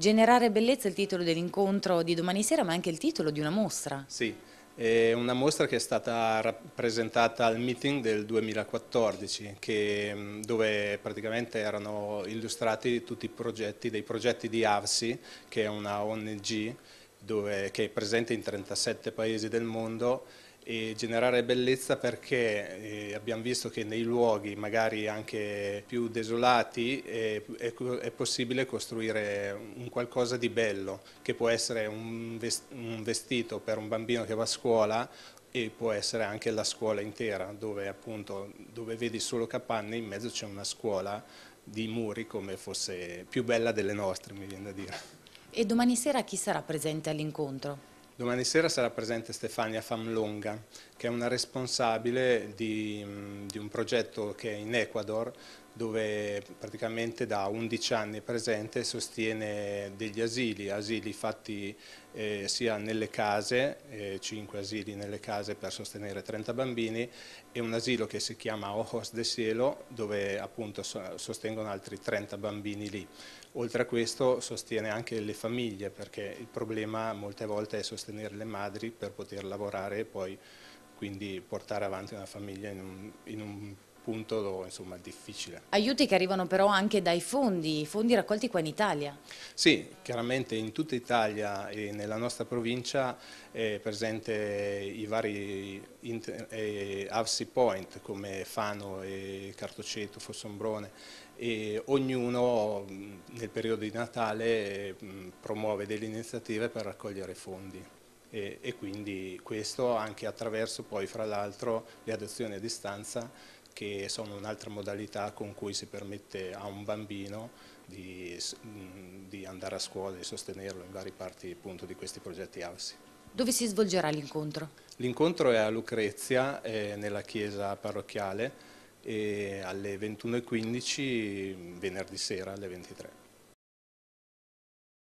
Generare bellezza è il titolo dell'incontro di domani sera, ma anche il titolo di una mostra. Sì, è una mostra che è stata rappresentata al meeting del 2014, che, mm, dove praticamente erano illustrati tutti i progetti, dei progetti di AVSI, che è una ONG dove, che è presente in 37 paesi del mondo e generare bellezza perché eh, abbiamo visto che nei luoghi magari anche più desolati è, possibile costruire un qualcosa di bello che può essere un vestito per un bambino che va a scuola e può essere anche la scuola intera dove appunto dove vedi solo capanne in mezzo c'è una scuola di muri come fosse più bella delle nostre mi viene da dire. E domani sera chi sarà presente all'incontro? Domani sera sarà presente Stefania Famlonga, che è una responsabile di, mm, di un progetto che è in Ecuador dove praticamente da 11 anni è presente sostiene degli asili, asili fatti eh, sia nelle case, eh, 5 asili nelle case per sostenere 30 bambini e un asilo che si chiama Ojos de Cielo dove appunto so, sostengono altri 30 bambini lì. Oltre a questo sostiene anche le famiglie perché il problema molte volte è sostenere le madri per poter lavorare e poi quindi portare avanti una famiglia in un, in un punto insomma, difficile. Aiuti che arrivano però anche dai fondi, fondi raccolti qua in Italia. Sì, chiaramente in tutta Italia e nella nostra provincia è presente i vari eh, point come Fano e Cartoceto, Fossombrone e ognuno nel periodo di Natale promuove delle iniziative per raccogliere fondi. E, e quindi questo anche attraverso poi fra l'altro le adozioni a distanza che sono un'altra modalità con cui si permette a un bambino di, di andare a scuola e sostenerlo in varie parti appunto, di questi progetti AVSI. Dove si svolgerà l'incontro? L'incontro è a Lucrezia, eh, nella chiesa parrocchiale, alle 21.15 venerdì sera alle 23.